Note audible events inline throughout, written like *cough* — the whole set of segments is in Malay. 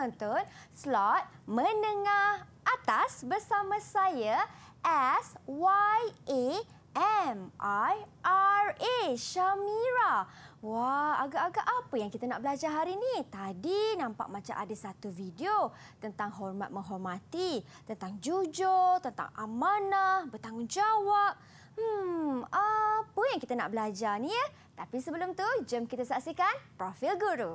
menonton slot menengah atas bersama saya S Y A M I R A Shamira. Wah, agak-agak apa yang kita nak belajar hari ni? Tadi nampak macam ada satu video tentang hormat menghormati, tentang jujur, tentang amanah, bertanggungjawab. Hmm, apa yang kita nak belajar ni ya? Tapi sebelum tu, jom kita saksikan profil guru.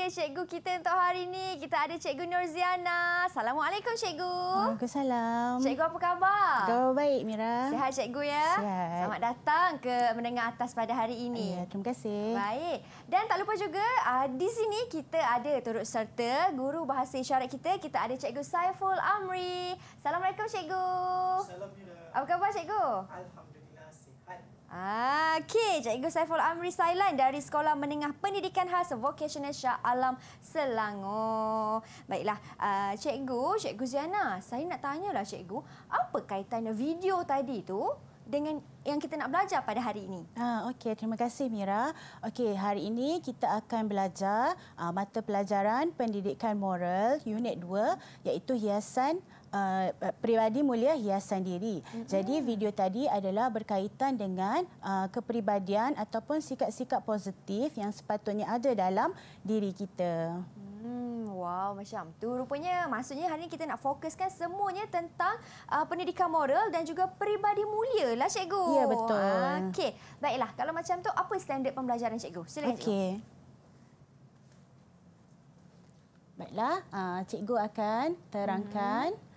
dia cikgu kita untuk hari ini. Kita ada cikgu Nurziana. Assalamualaikum cikgu. Waalaikumsalam. Cikgu apa khabar? Khabar baik Mira. Sihat cikgu ya? Sihat. Selamat datang ke Menengah Atas pada hari ini. Ya, terima kasih. Baik. Dan tak lupa juga ah, di sini kita ada turut serta guru bahasa isyarat kita. Kita ada cikgu Saiful Amri. Assalamualaikum cikgu. Assalamualaikum Apa khabar cikgu? Alhamdulillah. Okey, Cikgu Saiful Amri Sailan dari Sekolah Menengah Pendidikan Khas Vocational Shah Alam Selangor. Baiklah, uh, Cikgu, Cikgu Ziana, saya nak tanya tanyalah Cikgu, apa kaitannya video tadi tu dengan yang kita nak belajar pada hari ini. Ha, Okey, terima kasih Mira. Okay, hari ini kita akan belajar uh, mata pelajaran pendidikan moral unit 2 iaitu hiasan uh, peribadi mulia hiasan diri. Mm-hmm. Jadi video tadi adalah berkaitan dengan uh, kepribadian ataupun sikap-sikap positif yang sepatutnya ada dalam diri kita. Hmm, wow, macam tu. Rupanya maksudnya hari ini kita nak fokuskan semuanya tentang uh, pendidikan moral dan juga peribadi mulia lah cikgu. Ya, betul. Okey, baiklah. Kalau macam tu, apa standard pembelajaran cikgu? Silakan okay. cikgu. Baiklah, uh, cikgu akan terangkan. Hmm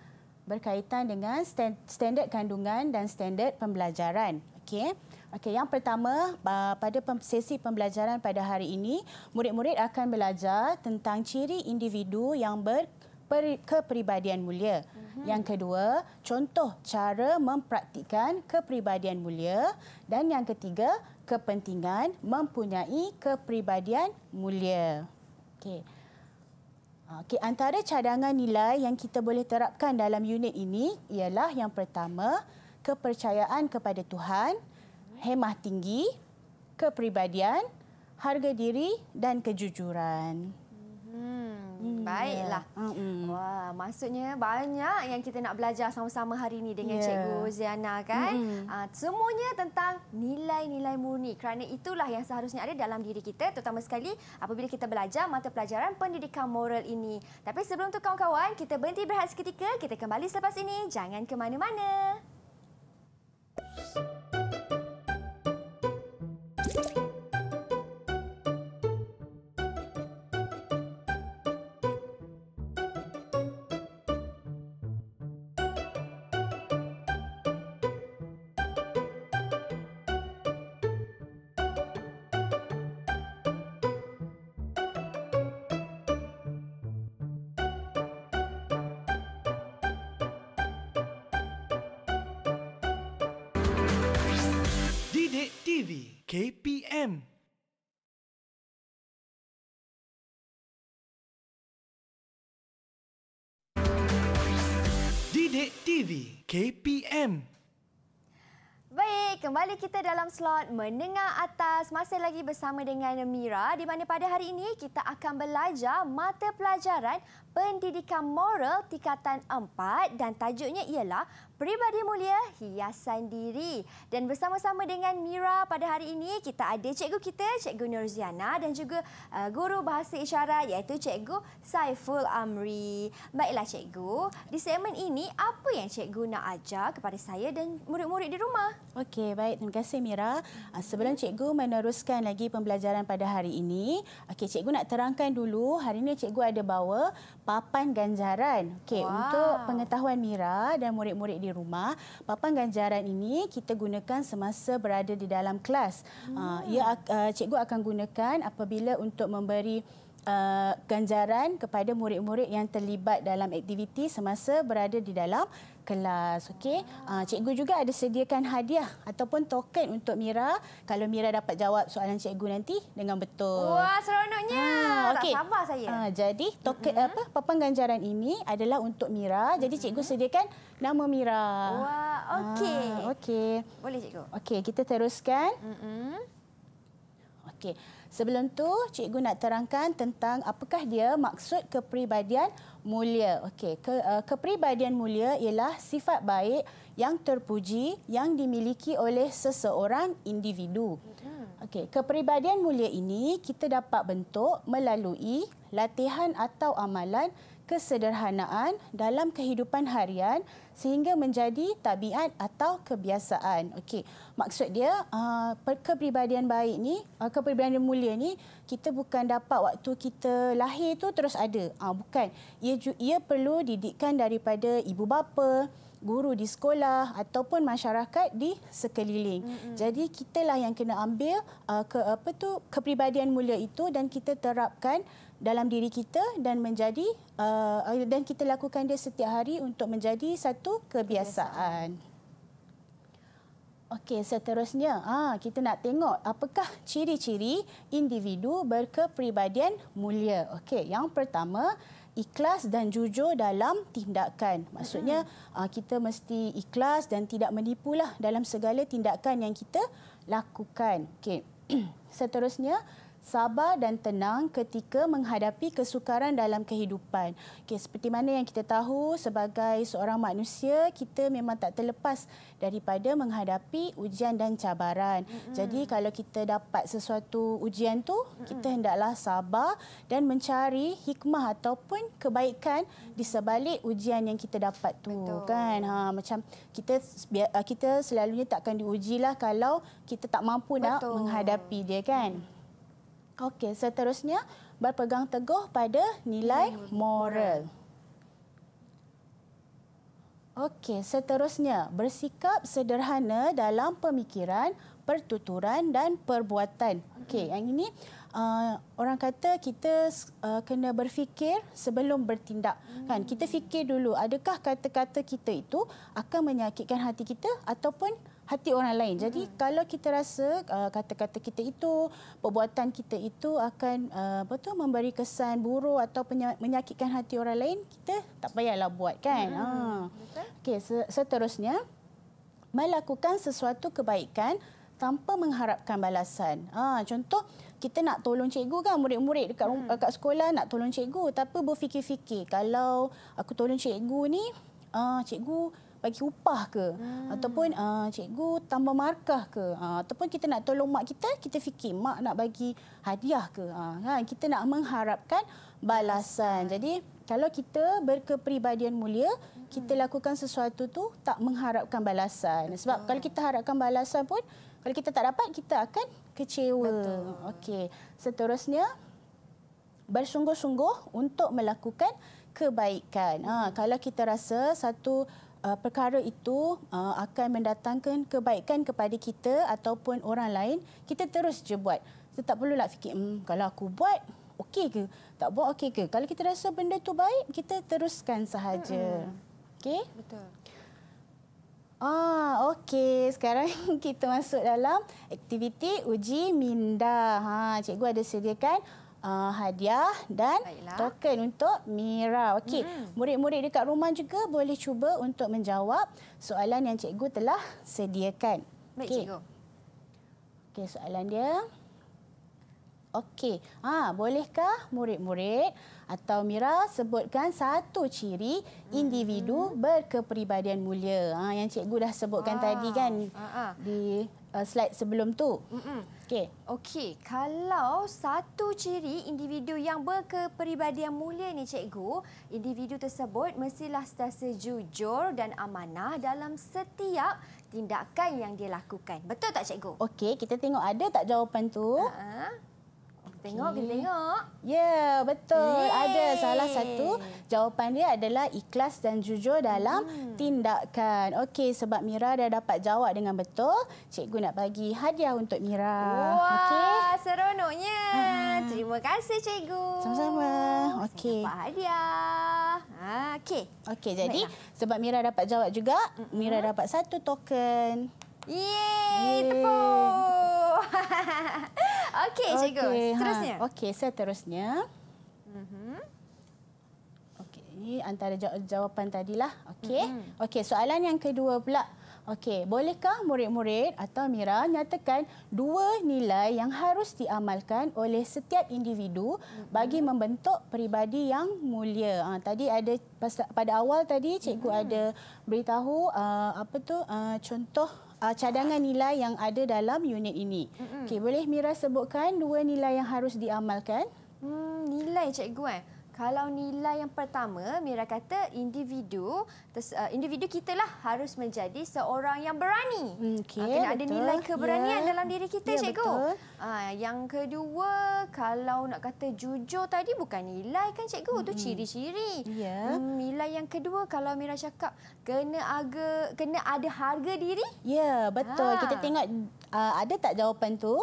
berkaitan dengan standard kandungan dan standard pembelajaran. Okey. Okey, yang pertama uh, pada sesi pembelajaran pada hari ini, murid-murid akan belajar tentang ciri individu yang berkeperibadian mulia. Uh mhm. -huh. Yang kedua, contoh cara mempraktikkan keperibadian mulia dan yang ketiga, kepentingan mempunyai keperibadian mulia. Okey. Okay, antara cadangan nilai yang kita boleh terapkan dalam unit ini ialah yang pertama, kepercayaan kepada Tuhan, hemah tinggi, kepribadian, harga diri dan kejujuran. Hmm. Baiklah. Ya. Hmm, hmm. Wah, maksudnya banyak yang kita nak belajar sama-sama hari ini dengan yeah. Cikgu Ziana kan? Hmm. Uh, semuanya tentang nilai-nilai murni. Kerana itulah yang seharusnya ada dalam diri kita terutama sekali apabila kita belajar mata pelajaran pendidikan moral ini. Tapi sebelum tu kawan-kawan, kita berhenti berehat seketika. Kita kembali selepas ini. Jangan ke mana-mana. KPM. Baik, kembali kita dalam slot Mendengar Atas. Masih lagi bersama dengan Mira di mana pada hari ini kita akan belajar mata pelajaran Pendidikan Moral Tingkatan 4 dan tajuknya ialah Peribadi Mulia Hiasan Diri. Dan bersama-sama dengan Mira pada hari ini kita ada cikgu kita, Cikgu Nurziana dan juga uh, guru bahasa isyarat iaitu Cikgu Saiful Amri. Baiklah cikgu, di segmen ini apa yang cikgu nak ajar kepada saya dan murid-murid di rumah? Okey, baik. Terima kasih Mira. Ah, sebelum cikgu meneruskan lagi pembelajaran pada hari ini, okay, cikgu nak terangkan dulu. Hari ini cikgu ada bawa papan ganjaran. okay, wow. untuk pengetahuan Mira dan murid-murid di rumah, papan ganjaran ini kita gunakan semasa berada di dalam kelas. Ah, hmm. ia ah, cikgu akan gunakan apabila untuk memberi uh, ganjaran kepada murid-murid yang terlibat dalam aktiviti semasa berada di dalam kelas okey uh, cikgu juga ada sediakan hadiah ataupun token untuk Mira kalau Mira dapat jawab soalan cikgu nanti dengan betul wah seronoknya uh, ah, okay. tak sabar saya uh, jadi token mm-hmm. apa papan ganjaran ini adalah untuk Mira mm-hmm. jadi cikgu sediakan nama Mira wah okey uh, okey boleh cikgu okey kita teruskan hmm okey Sebelum tu, cikgu nak terangkan tentang apakah dia maksud kepribadian mulia. Okey, ke, uh, kepribadian mulia ialah sifat baik yang terpuji yang dimiliki oleh seseorang individu. Mm -hmm. Okey, kepribadian mulia ini kita dapat bentuk melalui latihan atau amalan kesederhanaan dalam kehidupan harian sehingga menjadi tabiat atau kebiasaan. Okey, maksud dia ah, kepribadian baik ni, ah, kepribadian mulia ni kita bukan dapat waktu kita lahir tu terus ada. Ah bukan. Ia ia perlu didikan daripada ibu bapa, guru di sekolah ataupun masyarakat di sekeliling. Mm -hmm. Jadi kitalah yang kena ambil uh, ke apa tu kepribadian mulia itu dan kita terapkan dalam diri kita dan menjadi uh, dan kita lakukan dia setiap hari untuk menjadi satu kebiasaan. Okey, seterusnya, ah kita nak tengok apakah ciri-ciri individu berkepribadian mulia. Okey, yang pertama ikhlas dan jujur dalam tindakan. Maksudnya uh-huh. kita mesti ikhlas dan tidak menipulah dalam segala tindakan yang kita lakukan. Okey. *clears throat* Seterusnya, sabar dan tenang ketika menghadapi kesukaran dalam kehidupan. Okey, seperti mana yang kita tahu sebagai seorang manusia, kita memang tak terlepas daripada menghadapi ujian dan cabaran. Mm-hmm. Jadi kalau kita dapat sesuatu ujian tu, kita hendaklah sabar dan mencari hikmah ataupun kebaikan di sebalik ujian yang kita dapat tu, Betul. kan? Ha, macam kita kita selalunya takkan diujilah kalau kita tak mampu Betul. nak menghadapi dia, kan? Mm-hmm. Okey, seterusnya berpegang teguh pada nilai moral. Okey, seterusnya bersikap sederhana dalam pemikiran, pertuturan dan perbuatan. Okey, yang ini Uh, orang kata kita uh, kena berfikir sebelum bertindak hmm. kan kita fikir dulu adakah kata-kata kita itu akan menyakitkan hati kita ataupun hati orang lain. Jadi hmm. kalau kita rasa uh, kata-kata uh, kita itu, perbuatan kita itu akan uh, apa tu memberi kesan buruk atau menyakitkan hati orang lain, kita tak payahlah buat kan. Hmm. Ha. Okey, seterusnya melakukan sesuatu kebaikan tanpa mengharapkan balasan. Ha, contoh kita nak tolong cikgu kan murid-murid dekat hmm. kat sekolah nak tolong cikgu tapi berfikir-fikir kalau aku tolong cikgu ni ah cikgu bagi upah ke hmm. ataupun uh, cikgu tambah markah ke uh, ataupun kita nak tolong mak kita kita fikir mak nak bagi hadiah ke uh, kan kita nak mengharapkan balasan jadi kalau kita berkepribadian mulia hmm. kita lakukan sesuatu tu tak mengharapkan balasan sebab kalau kita harapkan balasan pun kalau kita tak dapat kita akan kecewa okey seterusnya bersungguh-sungguh untuk melakukan kebaikan. Ha, kalau kita rasa satu uh, perkara itu uh, akan mendatangkan kebaikan kepada kita ataupun orang lain, kita terus je buat. Kita tak perlulah fikir, hmm, kalau aku buat, okey ke? Tak buat, okey ke? Kalau kita rasa benda tu baik, kita teruskan sahaja. Mm-hmm. Okey? Betul. Ah, okey. Sekarang *laughs* kita masuk dalam aktiviti uji minda. Ha, cikgu ada sediakan uh, hadiah dan Baiklah. token untuk Mira. Okey, mm -hmm. murid-murid dekat rumah juga boleh cuba untuk menjawab soalan yang cikgu telah sediakan. Baik, okay. cikgu. Okey, soalan dia. Okey, ha, bolehkah murid-murid atau Mira sebutkan satu ciri hmm. individu mm -hmm. berkepribadian mulia ha, yang cikgu dah sebutkan ah. tadi kan ah, ah. di uh, slide sebelum tu. Mm -mm. Okey. Okey, kalau satu ciri individu yang berkepribadian mulia ni cikgu, individu tersebut mestilah sentiasa jujur dan amanah dalam setiap tindakan yang dia lakukan. Betul tak cikgu? Okey, kita tengok ada tak jawapan tu? Uh-huh. Tengok, okay. kita tengok. Ya, yeah, betul. Yeay. Ada salah satu jawapan dia adalah ikhlas dan jujur dalam hmm. tindakan. Okey, sebab Mira dah dapat jawab dengan betul, cikgu nak bagi hadiah untuk Mira. Wah, okay. seronoknya. Ha. Terima kasih, cikgu. Sama-sama. Okey. Dapat hadiah. Ah, okey. Okey, jadi Baiklah. sebab Mira dapat jawab juga, uh -huh. Mira dapat satu token. Yeay, Yeay. tepuk. Yeay. *laughs* Okey, cikgu. Okay, ha. seterusnya. Ha. Okey, seterusnya. Mm -hmm. Okey, antara jaw jawapan tadilah. Okey. Mm -hmm. Okey, soalan yang kedua pula. Okey, bolehkah murid-murid atau Mira nyatakan dua nilai yang harus diamalkan oleh setiap individu mhm. bagi membentuk peribadi yang mulia? Ha, tadi ada pada awal tadi cikgu mhm. ada beritahu uh, apa tu uh, contoh uh, cadangan nilai yang ada dalam unit ini. Mm -hmm. Okey, boleh Mira sebutkan dua nilai yang harus diamalkan? Hmm, nilai cikgu eh. Kalau nilai yang pertama, Mira kata individu, eh, individu kita lah harus menjadi seorang yang berani. Hmm, okay, ah, Kena betul. ada nilai keberanian yeah. dalam diri kita, yeah, Cikgu. Betul. Ah, yang kedua, kalau nak kata jujur tadi, bukan nilai kan, Cikgu. Itu mm-hmm. ciri-ciri. Yeah. Hmm, nilai yang kedua, kalau Mira cakap, kena, aga, kena ada harga diri. Ya, yeah, betul. Ha. Kita ah. tengok ada tak jawapan tu?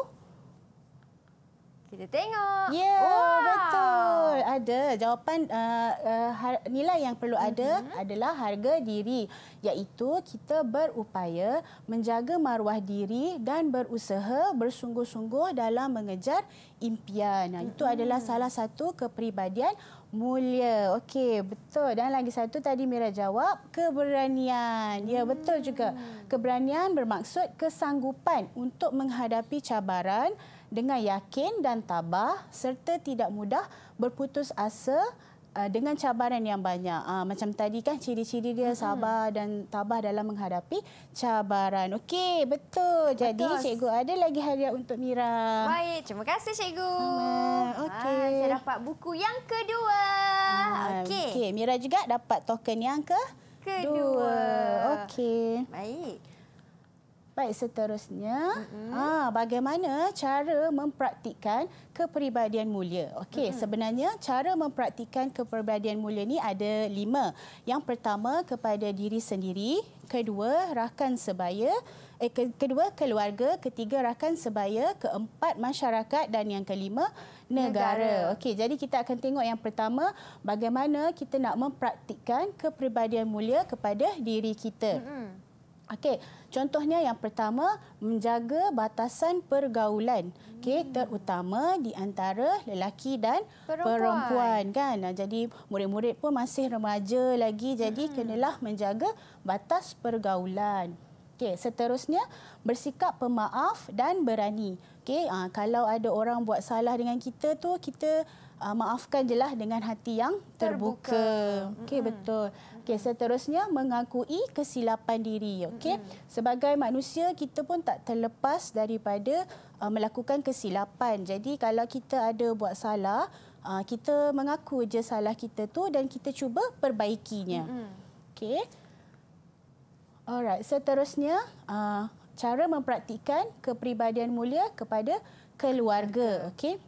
Kita tengok. Ya, yeah, wow. betul. Ada. Jawapan uh, uh, nilai yang perlu ada mm -hmm. adalah harga diri. Iaitu kita berupaya menjaga maruah diri dan berusaha bersungguh-sungguh dalam mengejar impian. Itu mm -hmm. adalah salah satu kepribadian mulia. Okey, betul. Dan lagi satu tadi Mira jawab, keberanian. Mm -hmm. Ya, mhm. betul juga. Keberanian bermaksud kesanggupan untuk menghadapi cabaran dengan yakin dan tabah serta tidak mudah berputus asa uh, dengan cabaran yang banyak. Ah, macam tadi kan ciri-ciri dia sabar dan tabah dalam menghadapi cabaran. Okey, betul. Jadi betul. cikgu ada lagi hadiah untuk Mira. Baik, terima kasih cikgu. Ah, Okey. Saya dapat buku yang kedua. Okey. Okey, Mira juga dapat token yang ke kedua. Okey. Baik. Baik seterusnya, mm -hmm. ha, bagaimana cara mempraktikkan kepribadian mulia? Okey, mm -hmm. sebenarnya cara mempraktikkan kepribadian mulia ni ada lima. Yang pertama kepada diri sendiri, kedua rakan sebaya, eh, kedua keluarga, ketiga rakan sebaya, keempat masyarakat dan yang kelima negara. negara. Okey, jadi kita akan tengok yang pertama bagaimana kita nak mempraktikkan kepribadian mulia kepada diri kita. Mm -hmm. Okey, contohnya yang pertama menjaga batasan pergaulan. Okey, hmm. terutama di antara lelaki dan perempuan. perempuan kan. Jadi murid-murid pun masih remaja lagi jadi hmm. kenalah menjaga batas pergaulan. Okey, seterusnya bersikap pemaaf dan berani. Okey, uh, kalau ada orang buat salah dengan kita tu kita ah, maafkan jelah dengan hati yang terbuka. terbuka. Okey, hmm. betul. Okey, seterusnya mengakui kesilapan diri. Okey. hmm Sebagai manusia kita pun tak terlepas daripada uh, melakukan kesilapan. Jadi kalau kita ada buat salah, uh, kita mengaku je salah kita tu dan kita cuba perbaikinya. Mm-hmm. Okey. Alright, seterusnya uh, cara mempraktikan kepribadian mulia kepada keluarga. Okey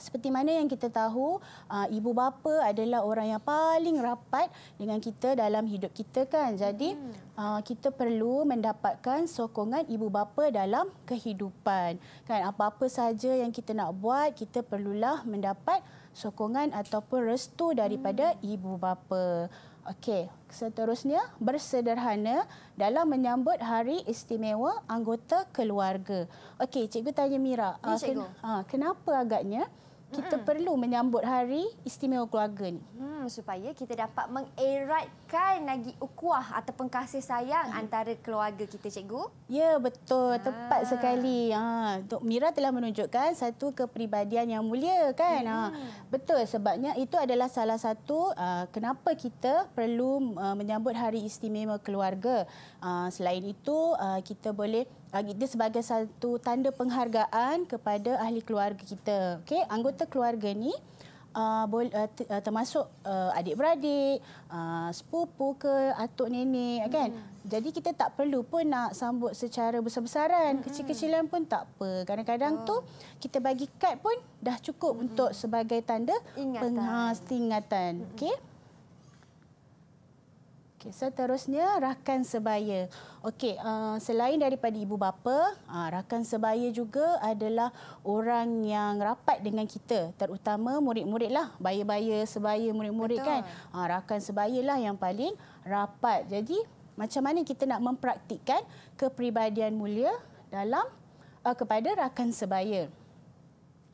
seperti mana yang kita tahu, ah, ibu bapa adalah orang yang paling rapat dengan kita dalam hidup kita kan. Jadi uh, kita perlu mendapatkan sokongan ibu bapa dalam kehidupan. Kan apa-apa saja yang kita nak buat, kita perlulah mendapat sokongan ataupun restu daripada hmm. ibu bapa. Okey, seterusnya bersederhana dalam menyambut hari istimewa anggota keluarga. Okey, cikgu tanya Mira, ya, ah, cikgu. Ken- kenapa agaknya kita hmm. perlu menyambut hari istimewa keluarga ni. Hmm, supaya kita dapat mengeratkan lagi ukuah ataupun kasih sayang hmm. antara keluarga kita, cikgu. Ya, betul. Ha. Tepat sekali. Ha. Tok Mira telah menunjukkan satu kepribadian yang mulia. kan? Hmm. Ha. Betul, sebabnya itu adalah salah satu uh, kenapa kita perlu uh, menyambut hari istimewa keluarga. Uh, selain itu, uh, kita boleh dia sebagai satu tanda penghargaan kepada ahli keluarga kita. Okey, anggota keluarga ni uh, uh, uh termasuk uh, adik-beradik, uh, sepupu ke atuk nenek uh, kan? hmm. kan. Jadi kita tak perlu pun nak sambut secara besar-besaran, hmm. kecil-kecilan pun tak apa. Kadang-kadang oh. tu kita bagi kad pun dah cukup hmm. untuk sebagai tanda ingatan. Penghas, ingatan. Hmm. Okey. Okay, seterusnya rakan sebaya. Okey, uh, selain daripada ibu bapa, uh, rakan sebaya juga adalah orang yang rapat dengan kita, terutama murid-murid lah, bayi baya sebaya murid-murid kan. Uh, rakan sebaya lah yang paling rapat. Jadi macam mana kita nak mempraktikkan kepribadian mulia dalam uh, kepada rakan sebaya?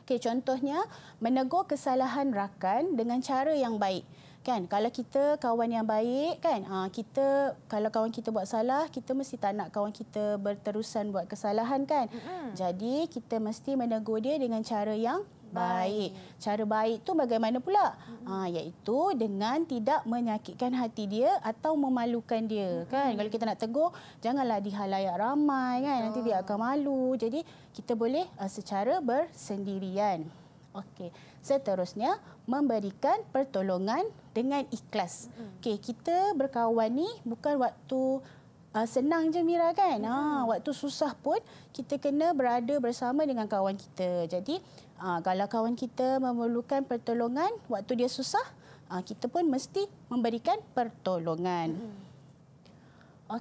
Okey, contohnya menegur kesalahan rakan dengan cara yang baik kan kalau kita kawan yang baik kan ha, kita kalau kawan kita buat salah kita mesti tak nak kawan kita berterusan buat kesalahan kan mm-hmm. jadi kita mesti menegur dia dengan cara yang baik. Cara baik tu bagaimana pula? Mm-hmm. Ha iaitu dengan tidak menyakitkan hati dia atau memalukan dia mm-hmm. kan. Kalau kita nak tegur janganlah dihalayak ramai kan nanti dia akan malu. Jadi kita boleh uh, secara bersendirian. Okey seterusnya memberikan pertolongan dengan ikhlas. Mm. Okey, kita berkawan ni bukan waktu uh, senang je Mira kan. Mm. Ha, waktu susah pun kita kena berada bersama dengan kawan kita. Jadi, uh, kalau kawan kita memerlukan pertolongan waktu dia susah, uh, kita pun mesti memberikan pertolongan. Mm.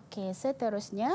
Okey, seterusnya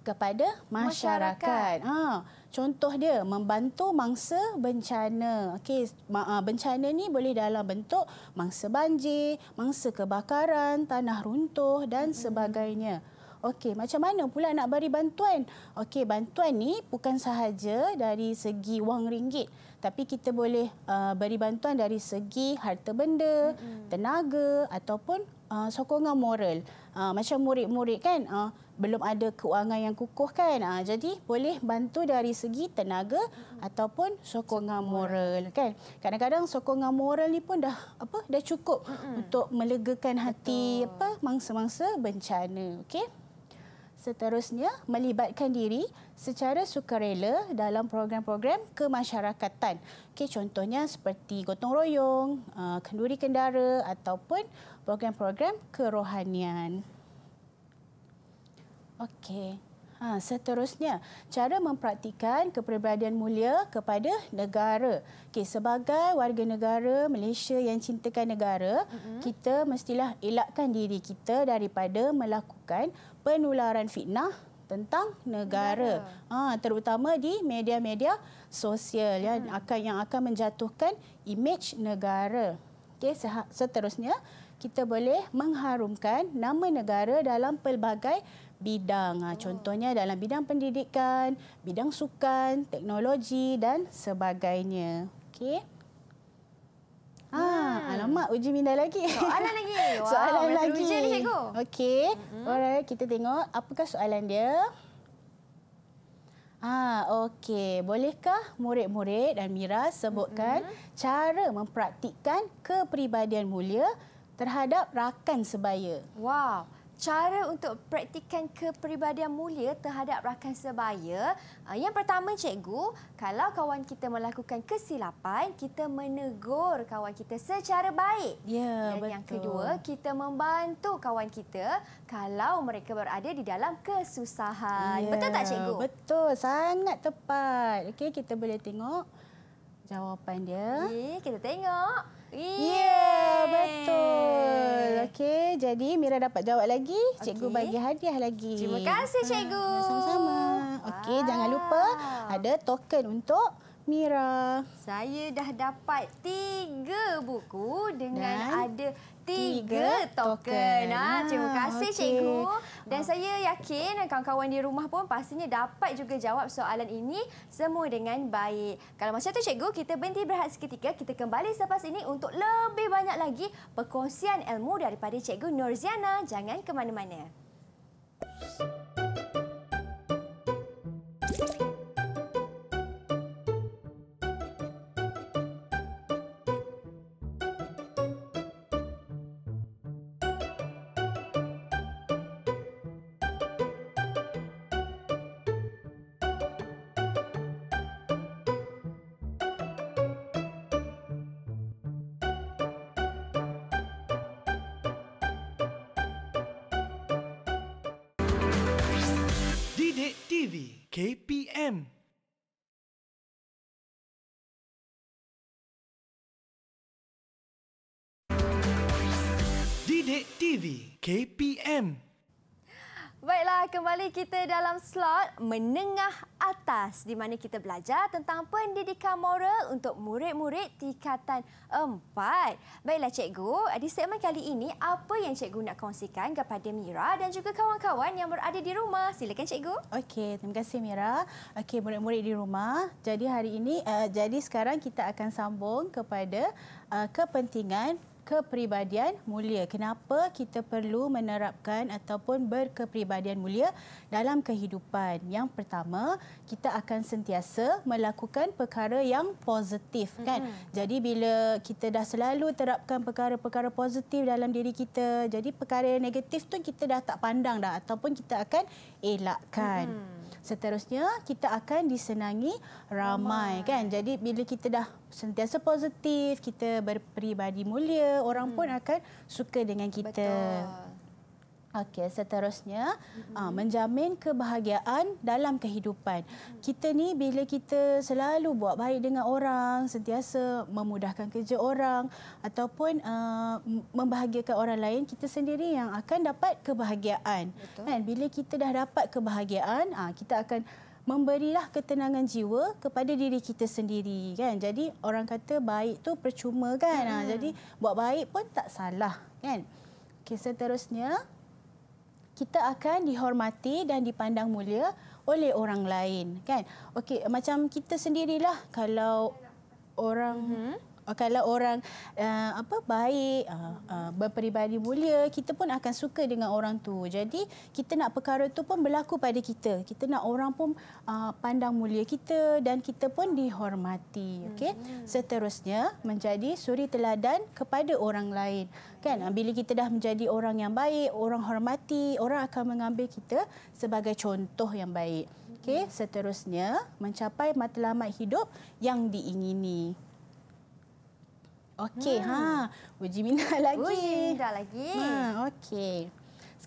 kepada masyarakat. masyarakat. Ha. Contoh dia membantu mangsa bencana. Okey, ah, bencana ni boleh dalam bentuk mangsa banjir, mangsa kebakaran, tanah runtuh dan sebagainya. Okey, macam mana pula nak beri bantuan? Okey, bantuan ni bukan sahaja dari segi wang ringgit, tapi kita boleh uh, beri bantuan dari segi harta benda, tenaga ataupun uh, sokongan moral. Uh, macam murid-murid kan? Uh, belum ada keuangan yang kukuh kan ha, jadi boleh bantu dari segi tenaga hmm. ataupun sokongan moral kan kadang-kadang sokongan moral ni pun dah apa dah cukup hmm. untuk melegakan hati Betul. apa mangsa-mangsa bencana okey seterusnya melibatkan diri secara sukarela dalam program-program kemasyarakatan. Okey contohnya seperti gotong royong, uh, kenduri kendara ataupun program-program kerohanian. Okey. Ha, seterusnya, cara mempraktikan kepribadian mulia kepada negara. Okey, sebagai warga negara Malaysia yang cintakan negara, mm -hmm. kita mestilah elakkan diri kita daripada melakukan penularan fitnah tentang negara. Yeah. Ha, terutama di media-media sosial ya, mm -hmm. yang yang akan menjatuhkan imej negara. Okey, seterusnya, kita boleh mengharumkan nama negara dalam pelbagai bidang. Oh. Contohnya dalam bidang pendidikan, bidang sukan, teknologi dan sebagainya. Okey. Ah, hmm. Alamak, uji minda lagi. Soalan lagi. *laughs* Wow, soalan lagi. Ujian ni, cikgu. Okey. Mm-hmm. kita tengok apakah soalan dia. Ah, Okey. Bolehkah murid-murid dan Mira sebutkan mm-hmm. cara mempraktikkan kepribadian mulia terhadap rakan sebaya? Wow cara untuk praktikan kepribadian mulia terhadap rakan sebaya. Ah, yang pertama cikgu, kalau kawan kita melakukan kesilapan, kita menegur kawan kita secara baik. Ya, Dan betul. yang kedua, kita membantu kawan kita kalau mereka berada di dalam kesusahan. Ya, betul tak cikgu? Betul, sangat tepat. Okey, kita boleh tengok jawapan dia. Okey, kita tengok. Ya, yeah, betul. Okey, jadi Mira dapat jawab lagi. Cikgu bagi hadiah lagi. Terima kasih, ah, Cikgu. Sama-sama. Okey, jangan lupa ada token untuk... Mira. Saya dah dapat tiga buku dengan Dan ada tiga, tiga token. token. Ha, terima ah, kasih okay. cikgu. Dan oh. saya yakin kawan-kawan di rumah pun pastinya dapat juga jawab soalan ini semua dengan baik. Kalau macam tu cikgu, kita berhenti berehat seketika. Kita kembali selepas ini untuk lebih banyak lagi perkongsian ilmu daripada cikgu Nurziana. Jangan ke mana-mana. KPM. Baiklah, kembali kita dalam slot menengah atas di mana kita belajar tentang pendidikan moral untuk murid-murid tingkatan empat. Baiklah, cikgu. Di segmen kali ini, apa yang cikgu nak kongsikan kepada Mira dan juga kawan-kawan yang berada di rumah? Silakan, cikgu. Okey, terima kasih, Mira. Okey, murid-murid di rumah. Jadi, hari ini, uh, jadi sekarang kita akan sambung kepada uh, kepentingan kepribadian mulia. Kenapa kita perlu menerapkan ataupun berkepribadian mulia dalam kehidupan? Yang pertama, kita akan sentiasa melakukan perkara yang positif, kan? Mm-hmm. Jadi bila kita dah selalu terapkan perkara-perkara positif dalam diri kita, jadi perkara negatif tu kita dah tak pandang dah ataupun kita akan elakkan. Mm-hmm seterusnya kita akan disenangi ramai oh kan jadi bila kita dah sentiasa positif kita berperibadi mulia orang hmm. pun akan suka dengan kita betul Okey, seterusnya mm-hmm. Ah, menjamin kebahagiaan dalam kehidupan. Mm-hmm. Kita ni bila kita selalu buat baik dengan orang, sentiasa memudahkan kerja orang ataupun uh, membahagiakan orang lain, kita sendiri yang akan dapat kebahagiaan. Kan bila kita dah dapat kebahagiaan, uh, kita akan memberilah ketenangan jiwa kepada diri kita sendiri kan. Jadi orang kata baik tu percuma kan. Mm. Ha, jadi buat baik pun tak salah kan. Okey, seterusnya kita akan dihormati dan dipandang mulia oleh orang lain kan okey macam kita sendirilah kalau orang -hmm. kalau orang uh, apa baik uh, uh, berperibadi mulia kita pun akan suka dengan orang tu jadi kita nak perkara tu pun berlaku pada kita kita nak orang pun uh, pandang mulia kita dan kita pun dihormati okay? -hmm. seterusnya menjadi suri teladan kepada orang lain kan ah, bila kita dah menjadi orang yang baik orang hormati orang akan mengambil kita sebagai contoh yang baik okey hmm. seterusnya mencapai matlamat hidup yang diingini okey hmm. ha uji minat *laughs* lagi uji minat lagi ha okey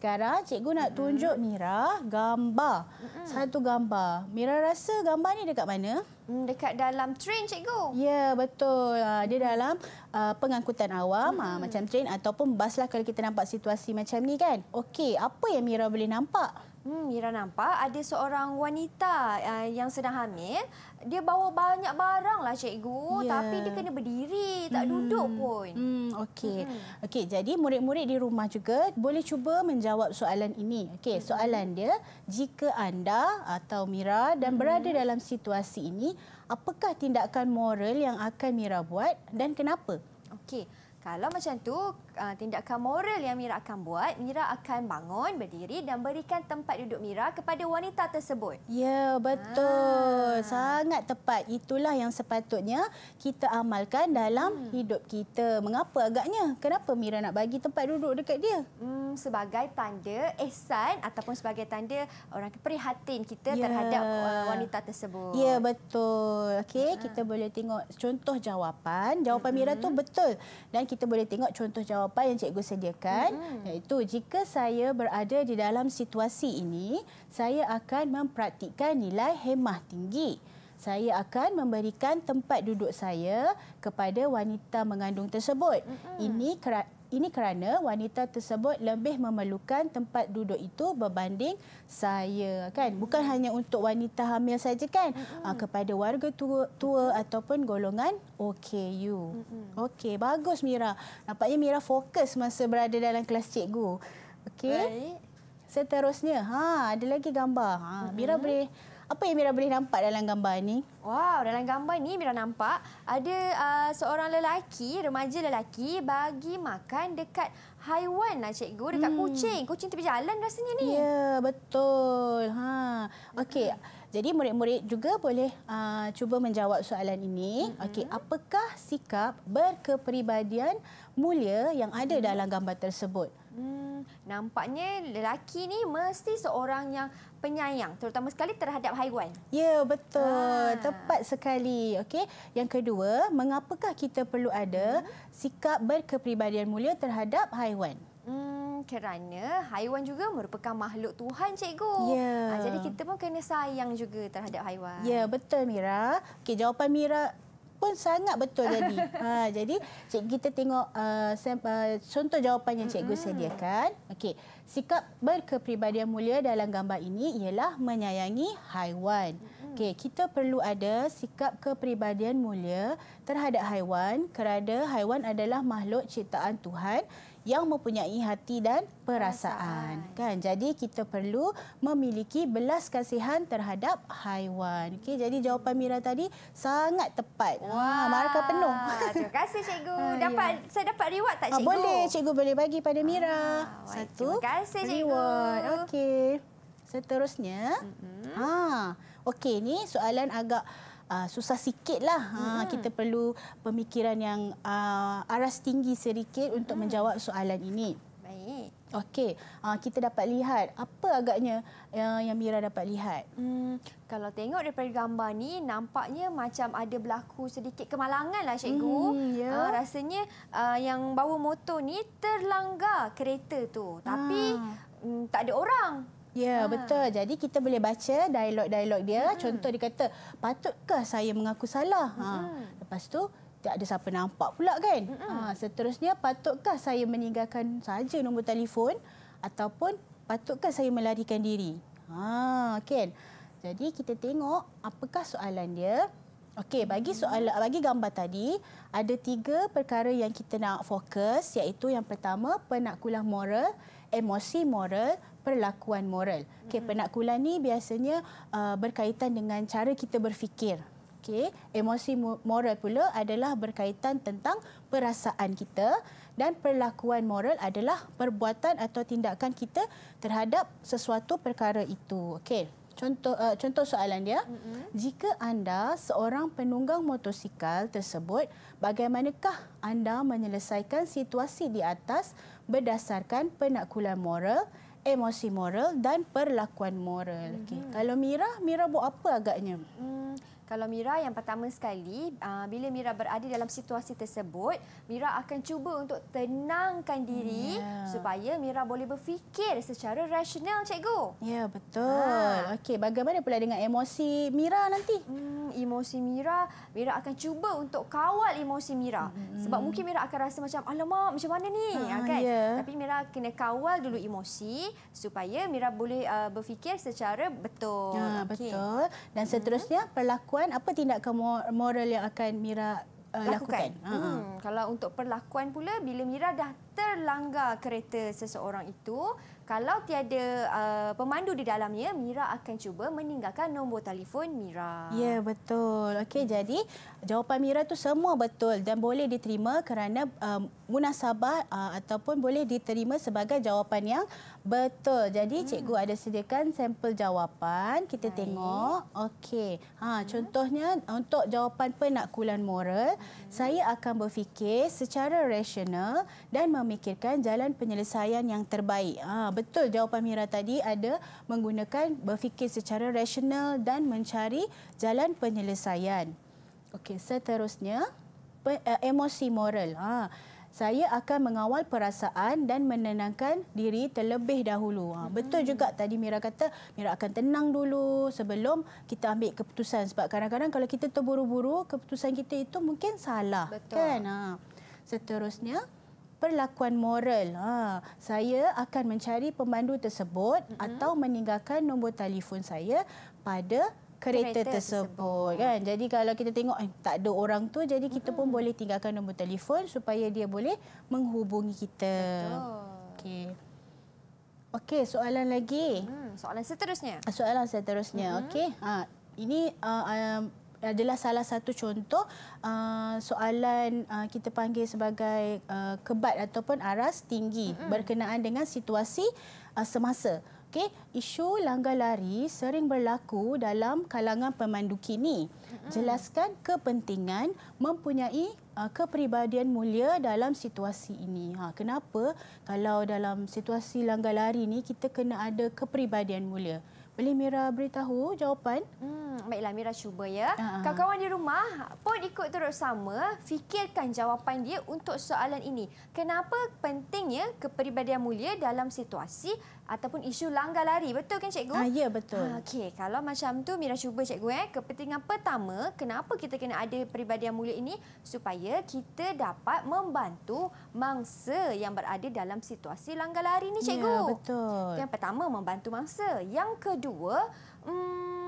sekarang cikgu nak tunjuk Mira gambar. Satu gambar. Mira rasa gambar ni dekat mana? Hmm, Dekat dalam train cikgu. Ya, betul. Ah, dia dalam ah, pengangkutan awam hmm. macam train ataupun bas lah kalau kita nampak situasi macam ni kan. Okey, apa yang Mira boleh nampak? Hmm, Mira nampak ada seorang wanita uh, yang sedang hamil. Dia bawa banyak barang lah cikgu. Yeah. Tapi dia kena berdiri, tak hmm. duduk pun. Hmm, Okey, hmm. okay, jadi murid-murid di rumah juga boleh cuba menjawab soalan ini. Okey, hmm. Soalan dia, jika anda atau Mira dan hmm. berada dalam situasi ini, apakah tindakan moral yang akan Mira buat dan kenapa? Okey. Kalau macam tu, uh, tindakan moral yang Mira akan buat, Mira akan bangun, berdiri dan berikan tempat duduk Mira kepada wanita tersebut. Ya, betul. Ha. Sangat tepat. Itulah yang sepatutnya kita amalkan dalam hmm. hidup kita. Mengapa agaknya? Kenapa Mira nak bagi tempat duduk dekat dia? Hmm, sebagai tanda ihsan ataupun sebagai tanda orang keprihatin kita ya. terhadap uh, wanita tersebut. Ya, betul. Okey, ha. kita boleh tengok contoh jawapan. Jawapan hmm. Mira tu hmm. betul. Dan kita boleh tengok contoh jawapan yang cikgu sediakan mm-hmm. iaitu jika saya berada di dalam situasi ini saya akan mempraktikkan nilai hemah tinggi saya akan memberikan tempat duduk saya kepada wanita mengandung tersebut mm-hmm. ini kerana ini kerana wanita tersebut lebih memerlukan tempat duduk itu berbanding saya kan. Bukan hanya untuk wanita hamil saja kan. Uh, kepada warga tua, tua ataupun golongan OKU. Okey, bagus Mira. Nampaknya Mira fokus masa berada dalam kelas cikgu. Okey. Seterusnya, ha ada lagi gambar. Ha Mira boleh apa yang Mira boleh nampak dalam gambar ni? Wow, dalam gambar ni Mira nampak ada uh, seorang lelaki, remaja lelaki bagi makan dekat haiwan lah cikgu, dekat hmm. kucing. Kucing tepi jalan rasanya ni. Ya, yeah, betul. Ha. Okey. Jadi murid-murid juga boleh uh, cuba menjawab soalan ini. Mm -hmm. Okey, apakah sikap berkepribadian mulia yang ada mm -hmm. dalam gambar tersebut? Hmm, nampaknya lelaki ni mesti seorang yang penyayang terutama sekali terhadap haiwan. Ya, betul. Ha. Tepat sekali. Okey. Yang kedua, mengapakah kita perlu ada hmm. sikap berkepribadian mulia terhadap haiwan? Hmm, kerana haiwan juga merupakan makhluk Tuhan, cikgu. Ya. Ha, jadi kita pun kena sayang juga terhadap haiwan. Ya, betul Mira. Okey, jawapan Mira pun sangat betul tadi. *laughs* ha, jadi cik, kita tengok uh, uh contoh jawapan yang cikgu sediakan. Okey, sikap berkepribadian mulia dalam gambar ini ialah menyayangi haiwan. Mm Hmm. Okay, kita perlu ada sikap kepribadian mulia terhadap haiwan kerana haiwan adalah makhluk ciptaan Tuhan yang mempunyai hati dan perasaan. perasaan. Kan? Jadi kita perlu memiliki belas kasihan terhadap haiwan. Okay, jadi jawapan Mira tadi sangat tepat. Ha, Wah, markah penuh. Terima kasih cikgu. *laughs* Ha, ya. Dapat ya. saya dapat reward tak ha, cikgu? Ah, boleh, cikgu boleh bagi pada ah, Mira. Ah, Satu. Terima kasih cikgu. Okey. Seterusnya. Mm -hmm. Ah okey ni soalan agak uh, susah sikit lah. Ha, Kita perlu pemikiran yang uh, aras tinggi sedikit untuk hmm menjawab soalan ini. Baik. Okey, uh, kita dapat lihat apa agaknya uh, yang Mira dapat lihat. Hmm, kalau tengok daripada gambar ni nampaknya macam ada berlaku sedikit kemalangan lah cikgu. Hmm, yeah. Ya. uh, rasanya uh, yang bawa motor ni terlanggar kereta tu. Tapi hmm. um, tak ada orang. Ya, ha. betul. Jadi kita boleh baca dialog-dialog dia. Hmm. Contoh dia kata, patutkah saya mengaku salah? Ha. Hmm. Lepas tu tak ada siapa nampak pula kan? Hmm. Ha. Seterusnya, patutkah saya meninggalkan saja nombor telefon? Ataupun patutkah saya melarikan diri? Ha, kan? Jadi kita tengok apakah soalan dia. Okey, bagi soal bagi gambar tadi, ada tiga perkara yang kita nak fokus iaitu yang pertama penakulan moral, emosi moral, perlakuan moral. Okey, hmm. penakulan ni biasanya uh, berkaitan dengan cara kita berfikir. Okey, emosi moral pula adalah berkaitan tentang perasaan kita dan perlakuan moral adalah perbuatan atau tindakan kita terhadap sesuatu perkara itu. Okey. Contoh uh, contoh soalan dia. Mm -hmm. Jika anda seorang penunggang motosikal tersebut, bagaimanakah anda menyelesaikan situasi di atas berdasarkan penakulan moral, emosi moral dan perlakuan moral? Mm -hmm. okay. Kalau Mira, Mira buat apa agaknya? Mm kalau Mira yang pertama sekali ah, bila Mira berada dalam situasi tersebut Mira akan cuba untuk tenangkan diri hmm, yeah. supaya Mira boleh berfikir secara rasional cikgu. Ya yeah, betul. Ha. Okey bagaimana pula dengan emosi Mira nanti? Hmm, emosi Mira Mira akan cuba untuk kawal emosi Mira hmm. sebab mungkin Mira akan rasa macam alamak macam mana ni ha, kan. Yeah. Tapi Mira kena kawal dulu emosi supaya Mira boleh uh, berfikir secara betul. Ya okay. betul. Dan hmm. seterusnya hmm. perlakuan perempuan apa tindakan moral yang akan Mira uh, lakukan? lakukan. Hmm. Hmm. Kalau untuk perlakuan pula bila Mira dah terlanggar kereta seseorang itu, kalau tiada uh, pemandu di dalamnya, Mira akan cuba meninggalkan nombor telefon Mira. Ya, betul. Okey, hmm. jadi jawapan Mira tu semua betul dan boleh diterima kerana uh, munasabah uh, ataupun boleh diterima sebagai jawapan yang betul. Jadi hmm. cikgu ada sediakan sampel jawapan. Kita Baik. tengok. Okey. Ha, hmm. contohnya untuk jawapan penakulan moral, hmm. saya akan berfikir secara rasional dan memikirkan jalan penyelesaian yang terbaik. Ha, betul jawapan Mira tadi ada menggunakan berfikir secara rasional dan mencari jalan penyelesaian. Okey, seterusnya pe, uh, emosi moral. Ha, saya akan mengawal perasaan dan menenangkan diri terlebih dahulu. Ha, betul hmm. juga tadi Mira kata, Mira akan tenang dulu sebelum kita ambil keputusan. Sebab kadang-kadang kalau kita terburu-buru, keputusan kita itu mungkin salah. Betul. Kan? Ha. Seterusnya, perlakuan moral. Ha, saya akan mencari pemandu tersebut hmm atau meninggalkan nombor telefon saya pada kereta, kereta tersebut, tersebut kan. Jadi kalau kita tengok eh, tak ada orang tu jadi kita mm-hmm. pun mhm. boleh tinggalkan nombor telefon supaya dia boleh menghubungi kita. Okey. Okey, soalan lagi. Hmm, soalan seterusnya. Soalan seterusnya. Mm-hmm. Okey. Ha, ini uh, um, adalah salah satu contoh uh, soalan uh, kita panggil sebagai uh, kebat ataupun aras tinggi mm-hmm. berkenaan dengan situasi uh, semasa. Okay. Isu langgar lari sering berlaku dalam kalangan pemandu kini. Jelaskan kepentingan mempunyai uh, kepribadian mulia dalam situasi ini. Ha, kenapa kalau dalam situasi langgar lari ini kita kena ada kepribadian mulia? Boleh Mira beritahu jawapan? Hmm, baiklah Mira cuba ya. Ha, ha. Kawan-kawan di rumah pun ikut terus sama fikirkan jawapan dia untuk soalan ini. Kenapa pentingnya kepribadian mulia dalam situasi ataupun isu langgar lari. Betul kan cikgu? Ah, ya, betul. Ah, okay, kalau macam tu Mira cuba cikgu eh, kepentingan pertama kenapa kita kena ada peribadi yang mulia ini supaya kita dapat membantu mangsa yang berada dalam situasi langgar lari ni ya, cikgu. Ya, betul. Yang pertama membantu mangsa. Yang kedua, hmm,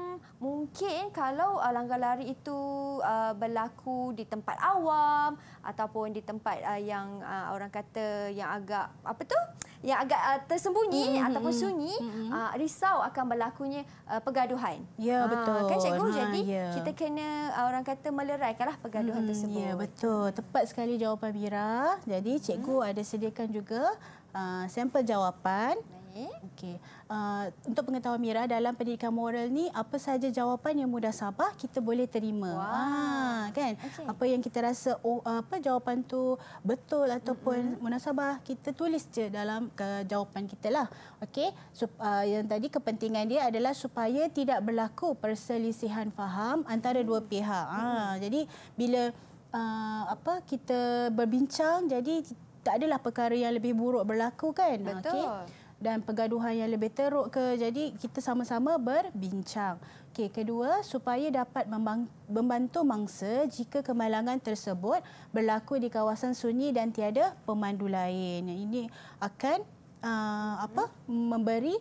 mungkin kalau uh, langgar lari itu uh, berlaku di tempat awam ataupun di tempat uh, yang uh, orang kata yang agak apa tu yang agak uh, tersembunyi mm-hmm. ataupun mm-hmm. sunyi mm-hmm. uh, risau akan berlakunya uh, pergaduhan. Ya yeah, uh, betul. Kan cikgu ha, jadi yeah. kita kena uh, orang kata meleraikanlah pergaduhan mm-hmm. tersebut. Ya yeah, betul. Tepat sekali jawapan Mira. Jadi cikgu mm-hmm. ada sediakan juga uh, sampel jawapan. Okay, Uh, ah, untuk pengetahuan Mira dalam pendidikan moral ni apa saja jawapan yang mudah sabar kita boleh terima. Wow. Ah kan? Okay. Apa yang kita rasa oh, apa jawapan tu betul ataupun mm -hmm. munasabah kita tulis je dalam ke jawapan kita lah. okay? So, uh, ah, yang tadi kepentingan dia adalah supaya tidak berlaku perselisihan faham antara dua mm. pihak. mm -hmm. jadi bila uh, apa kita berbincang jadi tak adalah perkara yang lebih buruk berlaku kan? Betul. Okay? dan pergaduhan yang lebih teruk ke jadi kita sama-sama berbincang. Okey, kedua supaya dapat membantu mangsa jika kemalangan tersebut berlaku di kawasan sunyi dan tiada pemandu lain. Ini akan uh, apa memberi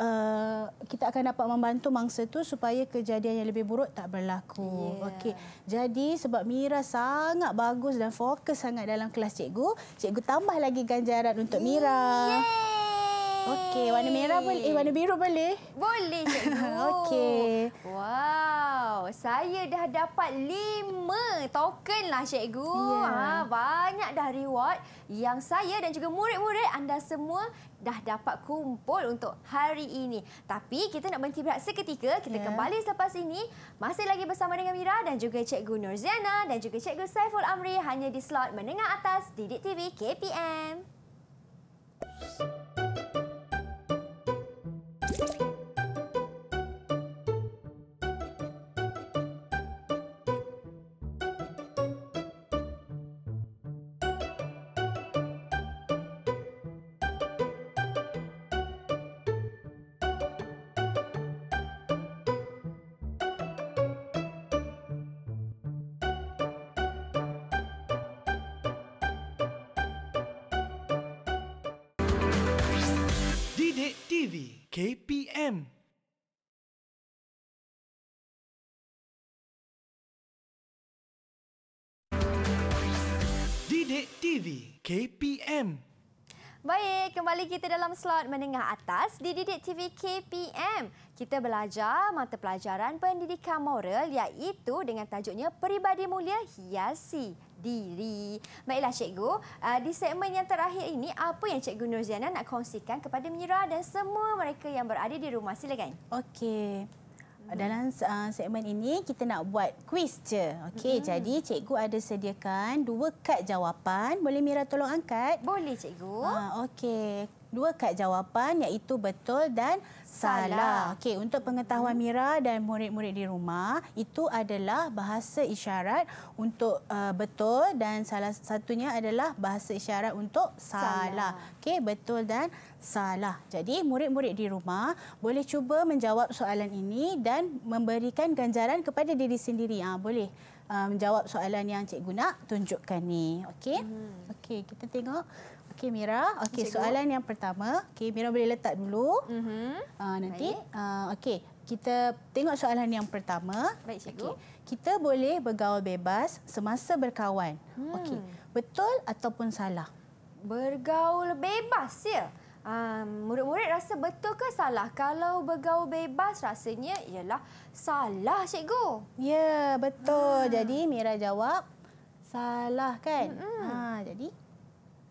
Uh, kita akan dapat membantu mangsa tu supaya kejadian yang lebih buruk tak berlaku. Yeah. Okey. Jadi sebab Mira sangat bagus dan fokus sangat dalam kelas cikgu, cikgu tambah lagi ganjaran untuk Mira. Yeah. Okey, warna merah boleh. Eh, warna biru boleh? Boleh, Cikgu. *laughs* Okey. Wow, saya dah dapat lima token lah, Cikgu. Yeah. Ha, banyak dah reward yang saya dan juga murid-murid anda semua dah dapat kumpul untuk hari ini. Tapi kita nak berhenti berat seketika. Kita yeah. kembali selepas ini. Masih lagi bersama dengan Mira dan juga Cikgu Nur dan juga Cikgu Saiful Amri hanya di slot Menengah Atas Didik TV KPM. Thank you. TV KPM. Baik, kembali kita dalam slot menengah atas di Didik TV KPM. Kita belajar mata pelajaran pendidikan moral iaitu dengan tajuknya Peribadi Mulia Hiasi Diri. Baiklah cikgu, eh, di segmen yang terakhir ini apa yang cikgu Nurziana nak kongsikan kepada Mira dan semua mereka yang berada di rumah? Silakan. Okey. Hmm. dalam uh, segmen ini kita nak buat kuis je. Okey, mm. jadi cikgu ada sediakan dua kad jawapan. Boleh Mira tolong angkat? Boleh cikgu. Uh, okey dua kad jawapan iaitu betul dan salah. salah. Okey, untuk pengetahuan hmm. Mira dan murid-murid di rumah, itu adalah bahasa isyarat untuk uh, betul dan salah satunya adalah bahasa isyarat untuk salah. salah. Okey, betul dan salah. Jadi murid-murid di rumah boleh cuba menjawab soalan ini dan memberikan ganjaran kepada diri sendiri. Ah ha, boleh. Menjawab um, soalan yang cikgu nak tunjukkan ni. Okey? Hmm. Okey, kita tengok Okey Mira, okey soalan yang pertama. Okey Mira boleh letak dulu. Mhm. Uh, nanti uh, okey kita tengok soalan yang pertama. Baik cikgu. Okay. Kita boleh bergaul bebas semasa berkawan. Hmm. Okey. Betul ataupun salah? Bergaul bebas ya. Um, murid-murid rasa betul ke salah? Kalau bergaul bebas rasanya ialah salah cikgu. Ya, yeah, betul. Ha. Jadi Mira jawab salah kan? Hmm. Ha jadi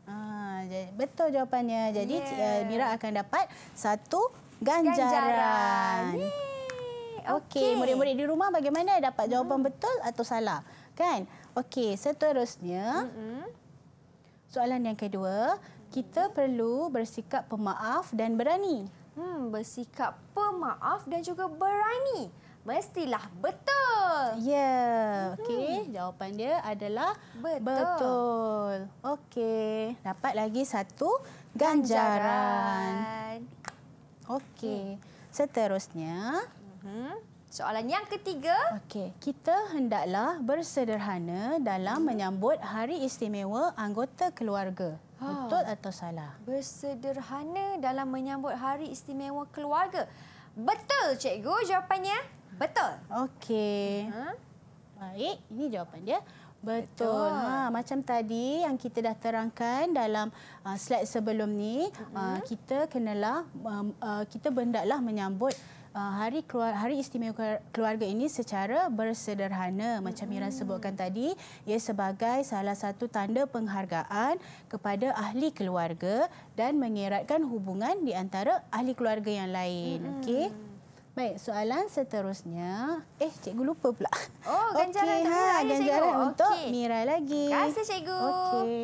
Ah, betul jawapannya. Jadi yeah. Eh, Mira akan dapat satu ganjaran. ganjaran. Okey, okay. murid-murid di rumah bagaimana dapat jawapan hmm. betul atau salah? Kan? Okey, seterusnya. Hmm. Soalan yang kedua, kita hmm. perlu bersikap pemaaf dan berani. Hmm, bersikap pemaaf dan juga berani. Mestilah betul. Ya. Yeah. Mhm. Okey, jawapan dia adalah betul. betul. Okey, dapat lagi satu ganjaran. Okey, hmm. seterusnya. Mhm. Soalan yang ketiga. Okey, kita hendaklah bersederhana dalam menyambut hari istimewa anggota keluarga. Ha. Betul atau salah? Bersederhana dalam menyambut hari istimewa keluarga. Betul, cikgu jawapannya. Betul. Okey. Ha? Baik, ini jawapan dia. Betul. Betul. Ha, macam tadi yang kita dah terangkan dalam uh, slide sebelum ni, mm -hmm. uh, kita kenalah um, uh, kita hendaklah menyambut uh, hari keluar, hari istimewa keluarga ini secara bersederhana macam mm -hmm. Mira sebutkan tadi, ia sebagai salah satu tanda penghargaan kepada ahli keluarga dan mengeratkan hubungan di antara ahli keluarga yang lain. Mm -hmm. Okey. Baik, soalan seterusnya. Eh, cikgu lupa pula. Oh, *laughs* ganjaran okay, ha, ya, ganjaran cikgu. untuk okay. Mira lagi. Terima kasih, cikgu. Okey.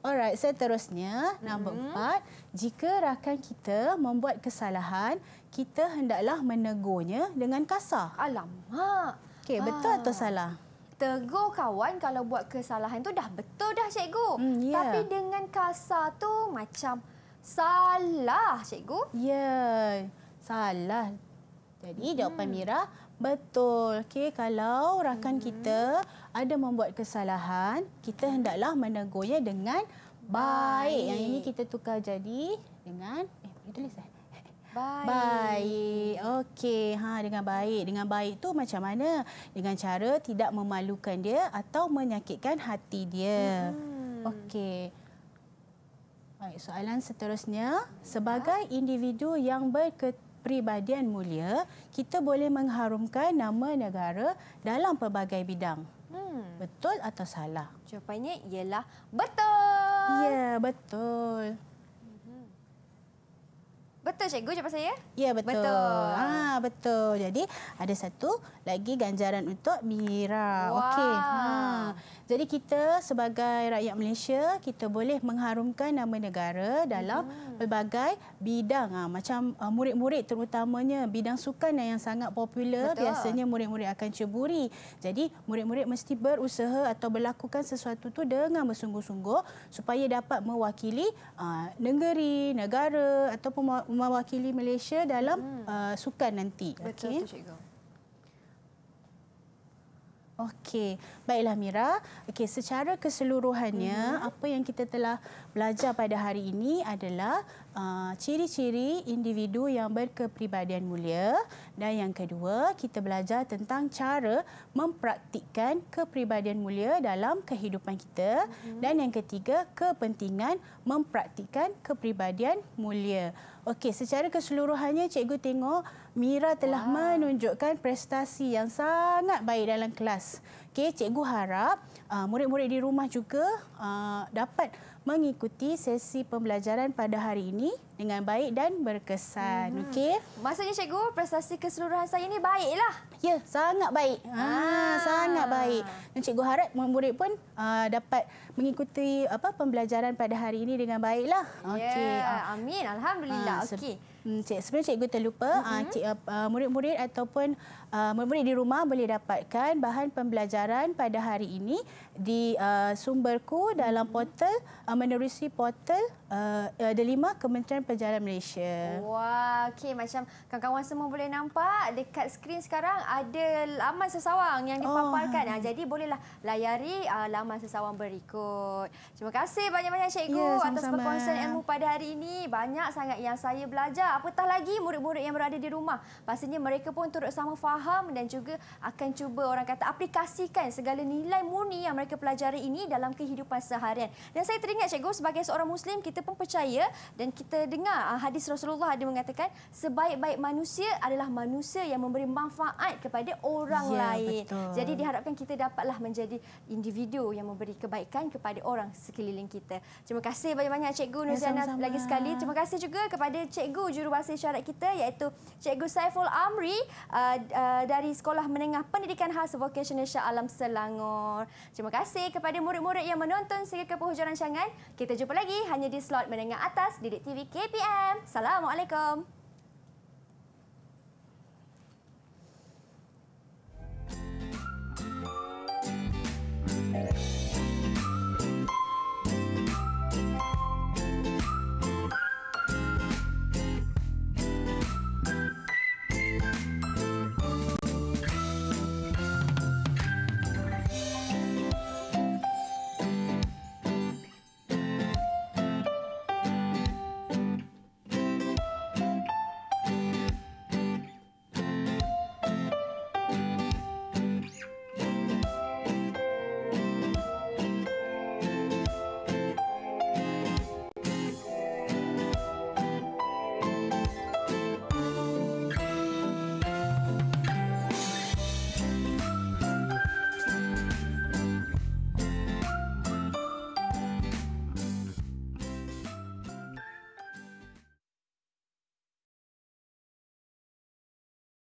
Alright, seterusnya, hmm. nombor empat. Jika rakan kita membuat kesalahan, kita hendaklah menegurnya dengan kasar. Alamak. Okey, ah. betul ha. atau salah? Tegur kawan kalau buat kesalahan tu dah betul dah, cikgu. Hmm, yeah. Tapi dengan kasar tu macam salah, cikgu. Ya, yeah. Salah. Jadi jawapan hmm. Mira betul. Okey, kalau rakan hmm. kita ada membuat kesalahan, kita hendaklah menegurnya dengan baik. baik. Yang ini kita tukar jadi dengan eh tulis eh. Baik. baik. Okey, ha dengan baik. Dengan baik tu macam mana? Dengan cara tidak memalukan dia atau menyakitkan hati dia. Hmm. Okey. Baik, soalan seterusnya, sebagai individu yang berketuhanan kepribadian mulia, kita boleh mengharumkan nama negara dalam pelbagai bidang. Hmm. Betul atau salah? Jawapannya ialah betul. Ya, betul. Betul cikgu cakap saya? Ya betul. betul. Ah betul. Jadi ada satu lagi ganjaran untuk Mira. Wow. Okey. Ha. Jadi kita sebagai rakyat Malaysia, kita boleh mengharumkan nama negara dalam hmm. pelbagai bidang. Ha. Macam uh, murid-murid terutamanya bidang sukan yang sangat popular, betul. biasanya murid-murid akan ceburi. Jadi murid-murid mesti berusaha atau melakukan sesuatu tu dengan bersungguh-sungguh supaya dapat mewakili uh, negeri, negara ataupun mewakili Malaysia dalam hmm. uh, sukan nanti. Betul okay. Cikgu. Okey, baiklah Mira. Okey, secara keseluruhannya mm -hmm. apa yang kita telah belajar pada hari ini adalah uh, ciri-ciri uh, individu yang berkepribadian mulia dan yang kedua kita belajar tentang cara mempraktikkan kepribadian mulia dalam kehidupan kita mm-hmm. dan yang ketiga kepentingan mempraktikkan kepribadian mulia. Okey, secara keseluruhannya cikgu tengok Mira telah wow. menunjukkan prestasi yang sangat baik dalam kelas. Okey, cikgu harap uh, murid-murid di rumah juga uh, dapat mengikuti sesi pembelajaran pada hari ini dengan baik dan berkesan. Hmm. Okey. Maksudnya cikgu, prestasi keseluruhan saya ini baiklah. Ya, sangat baik. Ha, ah. sangat baik. Dan cikgu harap murid pun uh, dapat mengikuti apa pembelajaran pada hari ini dengan baiklah. Ya, okey. Yeah. Uh. Amin. Alhamdulillah. Uh, Okey. Hmm, cik, sebenarnya cikgu terlupa, ah, mhm. murid-murid mm -hmm. uh, ataupun murid-murid uh, di rumah boleh dapatkan bahan pembelajaran pada hari ini di uh, sumberku dalam mm -hmm. portal, uh, menerusi portal Uh, ada lima Kementerian Penjara Malaysia. Wah, okay macam kawan-kawan semua boleh nampak dekat skrin sekarang ada laman sesawang yang oh, dipaparkan. Oh. Jadi bolehlah layari uh, laman sesawang berikut. Terima kasih banyak-banyak cikgu ya, atas perkongsian ilmu pada hari ini. Banyak sangat yang saya belajar. Apatah lagi murid-murid yang berada di rumah. Pastinya mereka pun turut sama faham dan juga akan cuba orang kata aplikasikan segala nilai murni yang mereka pelajari ini dalam kehidupan seharian. Dan saya teringat cikgu sebagai seorang muslim kita pun percaya dan kita dengar ah, hadis Rasulullah ada mengatakan sebaik-baik manusia adalah manusia yang memberi manfaat kepada orang ya, lain. Betul. Jadi diharapkan kita dapatlah menjadi individu yang memberi kebaikan kepada orang sekeliling kita. Terima kasih banyak-banyak Cikgu Nuziana ya, lagi sekali. Terima kasih juga kepada Cikgu juru Jurubahasa Isyarat kita iaitu Cikgu Saiful Amri uh, uh, dari Sekolah Menengah Pendidikan Khas Vocational Shah Alam Selangor. Terima kasih kepada murid-murid yang menonton sehingga ke penghujung rancangan. Kita jumpa lagi hanya di slot menengah atas Didik TV KPM. Assalamualaikum.